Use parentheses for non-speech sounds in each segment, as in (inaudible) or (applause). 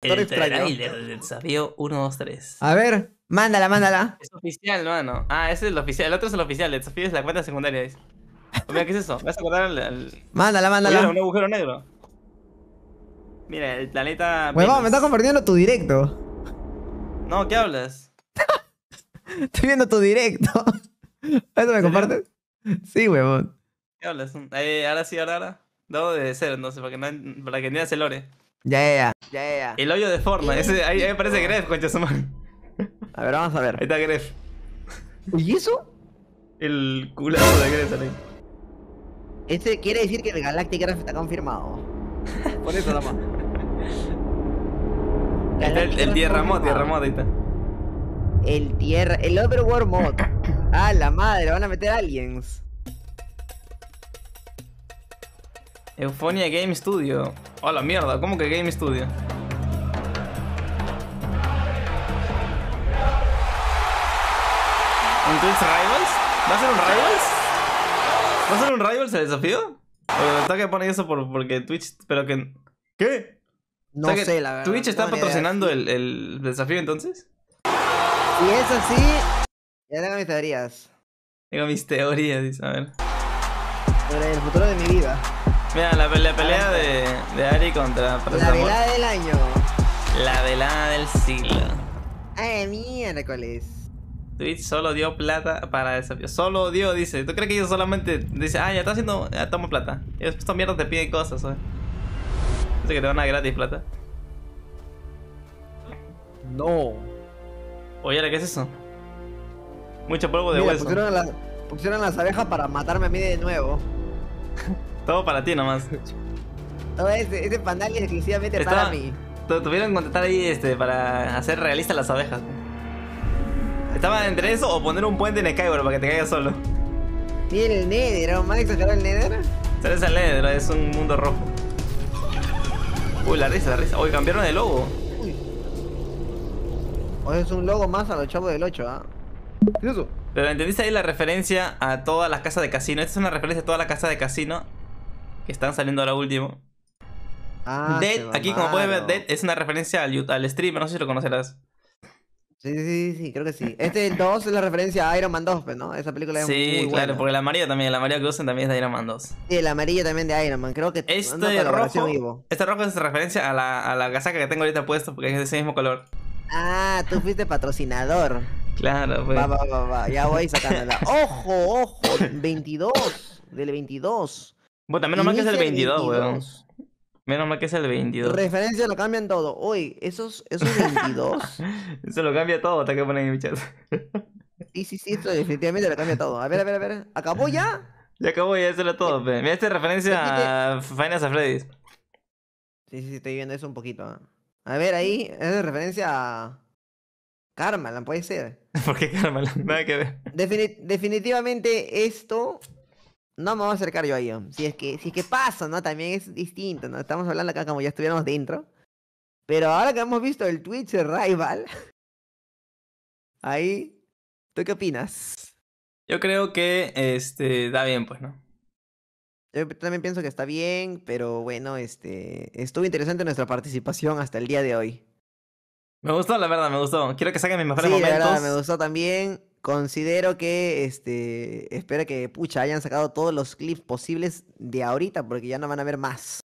El trailer del desafío 1, 2, 3. A ver, mándala, mándala. Es oficial, mano. Ah, ah, ese es el oficial. El otro es el oficial. El desafío es la cuenta secundaria. Mira, ¿qué es eso? ¿Vas a guardar el...? Mándala, mándala. Mira, un agujero negro. Mira, el planeta. Huevón, me estás compartiendo tu directo. No, ¿qué hablas? (laughs) Estoy viendo tu directo. ¿Eso me compartes? Sí, huevón. ¿Qué hablas? Eh, ahora sí, ahora, ahora. Debo de ser, no sé, para que no, para que el lore. Ya, ya, ya, ya. El hoyo de forma. Ese, ahí, parece Gref, concha su A ver, vamos a ver. Ahí está Gref. ¿Y eso? El culado de Gref ahí. Este quiere decir que el Galactic Gref está confirmado. Por eso nada más el, el Tierra Mod, Tierra Mod ahí está. El Tierra. El Overworld Mod. (coughs) ah, la madre, van a meter aliens. Eufonia Game Studio. Hola mierda, ¿cómo que Game Studio? ¿Un Twitch Rivals? ¿Va a ser un Rivals? ¿Va a ser un Rivals el desafío? O está que pone eso por, porque Twitch, pero que... ¿Qué? No sé, la verdad. ¿Twitch está patrocinando el, desafío entonces? Y es así, ya tengo mis teorías. Tengo mis teorías, a ver. Sobre el futuro de mi vida. Mira, la, pelea de, de, Ari contra La velada del año. La velada del siglo. Ay, es Twitch solo dio plata para desafío. Solo dio, dice. ¿Tú crees que ellos solamente dice, ah, ya está haciendo, ya toma plata? Y después estos te piden cosas, ¿sabes? Dice que te van a gratis plata. No. Oye, ¿qué es eso? Mucho polvo de Mira, hueso. Pusieron, las abejas para matarme a mí de nuevo. (laughs) Todo para ti nomás. No, ese, pandal es exclusivamente para mí. Tuvieron que contratar ahí este para hacer realistas las abejas. Estaba entre eso o poner un puente en Skyward para que te caiga solo. Tiene el Nether, ¿no? ¿Más exagerado el Nether? Sales el Nether, es un mundo rojo. Uy, la risa, la risa. Uy, cambiaron el logo. Uy. O es un logo más a los chavos del 8, ¿ah? ¿Qué es eso? Pero entendiste ahí la referencia a todas las casas de casino. Esta es una referencia a todas las casas de casino que están saliendo ahora último. Ah, Dead, aquí como puedes ver, Dead es una referencia al, al streamer, no sé si lo conocerás. Sí, sí, sí, creo que sí. Este 2 es la referencia a Iron Man 2, pues, ¿no? Esa película es muy buena. Sí, claro, porque la amarilla también, la amarilla que usan también es de Iron Man 2. Sí, la amarilla también de Iron Man, creo que... Este, rojo, este rojo es referencia a la, a la casaca que tengo ahorita puesta porque es de ese mismo color. Ah, tú fuiste patrocinador. Claro, pues. Va, va, va, va, ya voy sacándola. (laughs) ¡Ojo, ojo! 22, del 22. Bueno, menos mal que es el 22, weón. Menos mal que es el 22. Referencia lo cambian todo. Uy, esos, esos 22. (laughs) Eso lo cambia todo, hasta que ponen en mi chat. sí, sí, sí, esto definitivamente lo cambia todo. A ver, a ver, a ver. ¿Acabó ya? Ya acabó, ya eso era todo. weón. Mira esta referencia a Finance a Freddy's. Sí, sí, estoy viendo eso un poquito. ¿ah? A ver, ahí es de referencia a. Carmalan, puede ser. (laughs) ¿Por qué Carmalan? Nada que ver. definitivamente esto no me voy a acercar yo a ello. Si es que, si es que pasa, ¿no? También es distinto, ¿no? Estamos hablando acá como ya estuviéramos dentro. Pero ahora que hemos visto el Twitch Rival, (laughs) ahí, ¿tú qué opinas? Yo creo que este da bien, pues, ¿no? Yo también pienso que está bien, pero bueno, este estuvo interesante nuestra participación hasta el día de hoy. Me gustó, la verdad, me gustó. Quiero que saquen mis mejores momentos. me gustó también. Considero que, este, espero que, pucha, hayan sacado todos los clips posibles de ahorita, porque ya no van a ver más.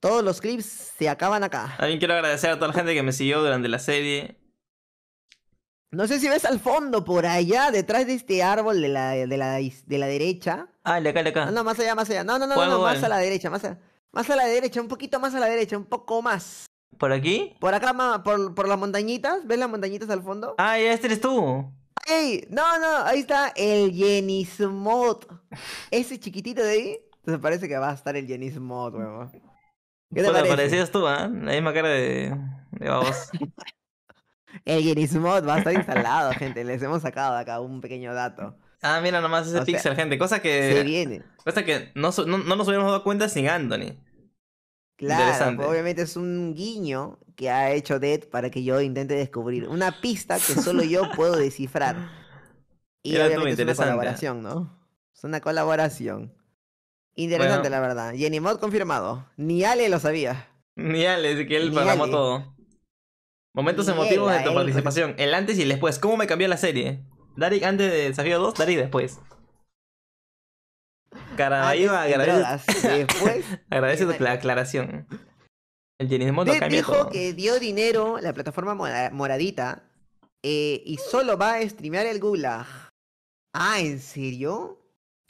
Todos los clips se acaban acá. También quiero agradecer a toda la gente que me siguió durante la serie. No sé si ves al fondo, por allá, detrás de este árbol de la, de la, de la derecha. Ah, de acá, de acá. No, más allá, más allá. No, no, no, no, más a la derecha, más a, más a la derecha, un poquito más a la derecha, un poco más. ¿Por aquí? Por acá, mamá, por, por las montañitas. ¿Ves las montañitas al fondo? Ah, este eres tú. ¡Ey! No, no, ahí está el Mod Ese chiquitito de ahí. Entonces parece que va a estar el Jenismod, huevón. ¿Qué te pues parece? parecías tú, ¿eh? La misma cara de, de babos. (laughs) el Mod va a estar instalado, gente. Les hemos sacado acá un pequeño dato. Ah, mira nomás ese pixel, gente. Cosa que. Se viene. Cosa que no, no, no nos hubiéramos dado cuenta sin Anthony. Claro, obviamente es un guiño que ha hecho Dead para que yo intente descubrir una pista que solo yo puedo descifrar. (laughs) Y obviamente es una colaboración, ¿no? Es una colaboración. Interesante, la verdad. Jenny Mod confirmado. Ni Ale lo sabía. Ni Ale, que él programó todo. Momentos emotivos de tu participación. El antes y el después. ¿Cómo me cambió la serie? Darik antes de Desafío 2, Darik después. (laughs) agradece la aclaración. El Dijo que dio dinero la plataforma moradita eh, y solo va a streamear el Gulag. Ah, ¿en serio?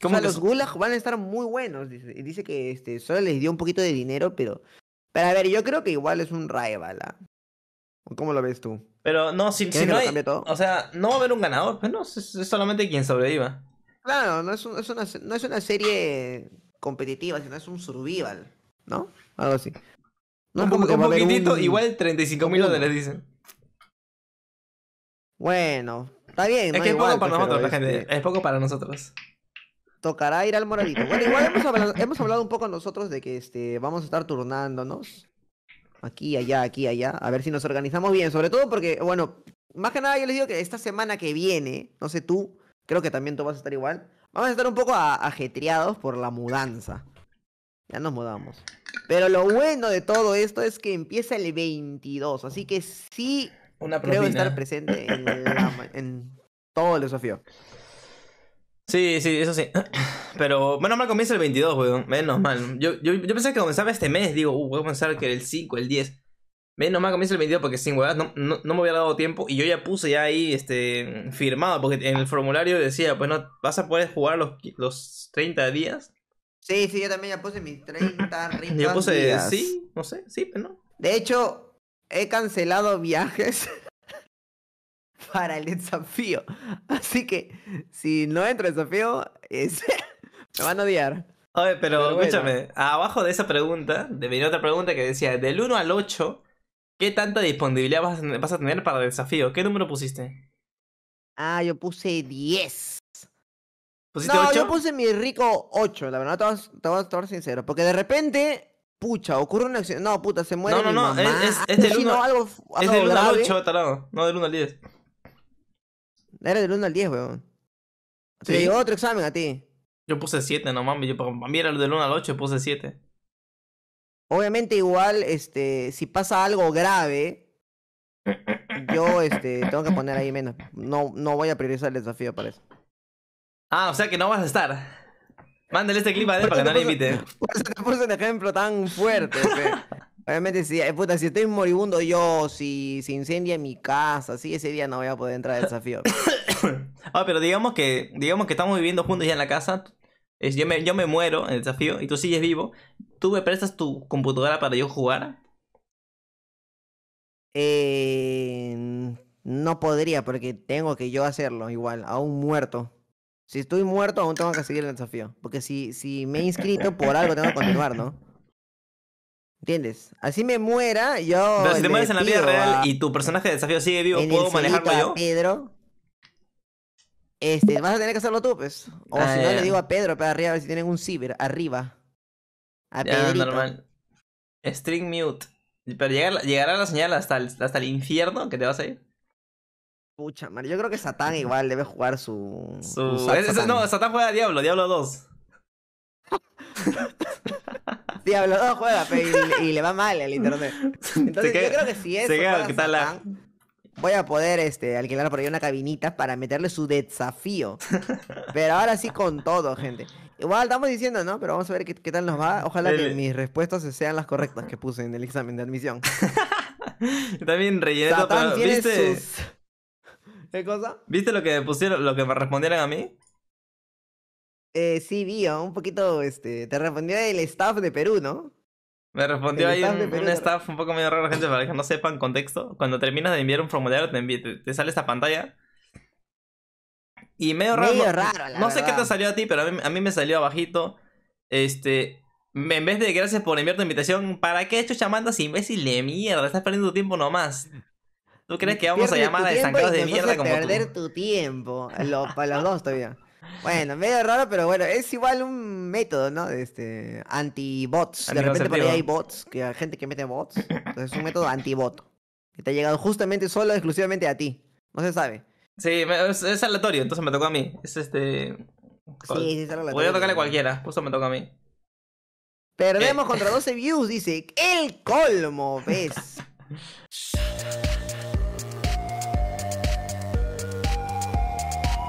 o sea, los Gulag van a estar muy buenos. Dice, que este, solo les dio un poquito de dinero, pero. Pero a ver, yo creo que igual es un rival. ¿ah? ¿Cómo lo ves tú? Pero no, si, no hay. O sea, no va a haber un ganador, pero pues no, es solamente quien sobreviva. Claro, no es, una, no es una serie competitiva, sino es un survival, ¿no? Algo así. un, poquitito, igual 35 mil dólares dicen. Bueno, está bien. Es que es poco para nosotros, la este gente. Es poco para nosotros. Tocará ir al moradito Bueno, igual hemos hablado, hemos hablado un poco nosotros de que este, vamos a estar turnándonos. Aquí, allá, aquí, allá. A ver si nos organizamos bien. Sobre todo porque, bueno, más que nada yo les digo que esta semana que viene, no sé tú, Creo que también tú vas a estar igual. Vamos a estar un poco ajetreados por la mudanza. Ya nos mudamos. Pero lo bueno de todo esto es que empieza el 22. Así que sí Una creo estar presente (laughs) en, todo el desafío. Sí, sí, eso sí. (clears throat) Pero bueno, mal comienza el 22, weón. Menos mal. Yo, pensé que comenzaba este mes. Digo, uh, voy a pensar que el 5, el 10 no nomás comienzo el 22 porque sin huevadas no, me había dado tiempo y yo ya puse ya ahí este firmado porque en el formulario decía, pues no, vas a poder jugar los, los 30 días. Sí, sí, yo también ya puse mis 30 días. (clears throat) Yo puse, sí, no sé, sí, pero no. De hecho, he cancelado viajes (laughs) para el desafío. Así que, si no entro el desafío, es... (laughs) me van a odiar. Oye, pero, pero escúchame, abajo de esa pregunta, de venía otra pregunta que decía, del 1 al 8, ¿Qué tanta disponibilidad vas a, tener para el desafío? ¿Qué número pusiste? Ah, yo puse 10. ¿Pusiste no, yo puse mi rico 8, la verdad, te voy, a, estar sincero. Porque de repente pucha, ocurre una acción. No, puta, se muere. No, no, mi mamá. no, es, es, del 1 (laughs) Es del al 8, talado. No, del 1 al 10. Era del 1 al 10, weón. Te ¿Sí? otro examen a ti. Yo puse 7, no mames. Yo, para mí era del 1 al 8, puse 7. Obviamente igual, este, si pasa algo grave, yo este, tengo que poner ahí menos. No, no voy a priorizar el desafío para eso. Ah, o sea que no vas a estar. Mándale este clip a él para que no le invite. (laughs) Por eso te puse un ejemplo tan fuerte. Obviamente, si, eh, si estoy moribundo yo, si se si incendia mi casa, sí, ese día no voy a poder entrar al desafío. (coughs) ah, pero digamos que, digamos que estamos viviendo juntos ya en la casa, yo me, yo me muero en el desafío y tú sigues vivo. ¿Tú me prestas tu computadora para yo jugar? Eh, no podría, porque tengo que yo hacerlo igual, aún muerto. Si estoy muerto, aún tengo que seguir el desafío. Porque si, si me he inscrito, por algo tengo que continuar, ¿no? ¿Entiendes? Así me muera, yo. Pero si te mueres en la vida real y tu personaje de desafío sigue vivo, ¿puedo manejarlo yo? Pedro, este, vas a tener que hacerlo tú, pues. O ah, si no, le digo a Pedro para pues, arriba a ver si tienen un ciber arriba. A ya, normal. String mute. Pero llegará la señal hasta el, hasta el infierno que te vas a ir. Pucha, man. Yo creo que Satán igual debe jugar su. su... no, Satán juega a Diablo, Diablo 2. (laughs) Diablo 2 juega, y, y, le va mal el internet. (laughs) Entonces, yo creo que si es. Se la.? voy a poder este, alquilar por ahí una cabinita para meterle su desafío. (laughs) Pero ahora sí con todo, gente. Igual estamos diciendo, ¿no? Pero vamos a ver qué, tal nos va. Ojalá que mis respuestas sean las correctas que puse en el examen de admisión. (laughs) También relleno. ¿Qué cosa? ¿Viste lo que me pusieron, lo que me respondieron a mí? Eh, sí, vi, un poquito, este, te respondió el staff de Perú, ¿no? Me respondió ahí un, staff un poco medio raro, gente, para que no sepan contexto. Cuando terminas de enviar un formulario, te, te, sale esta pantalla. Y medio raro. no sé qué te salió a ti, pero a mí, me salió abajito. Este. en vez de gracias por enviar tu invitación, ¿para qué llamando hecho ese imbécil de mierda? Estás perdiendo tu tiempo nomás. ¿Tú crees que vamos a llamar a estancados de mierda como perder tu tiempo. para los dos todavía. Bueno, medio raro, pero bueno, es igual un método, ¿no? Este, anti-bots. De repente por ahí hay bots, que hay gente que mete bots. Entonces es un método anti-bot. Que te ha llegado justamente solo, exclusivamente a ti. No se sabe. Sí, es, aleatorio, entonces me tocó a mí. Es este. Sí, sí, es aleatorio. Podría tocarle a cualquiera, justo me toca a mí. Perdemos eh. contra 12 views, dice. El colmo, (laughs) ¿ves?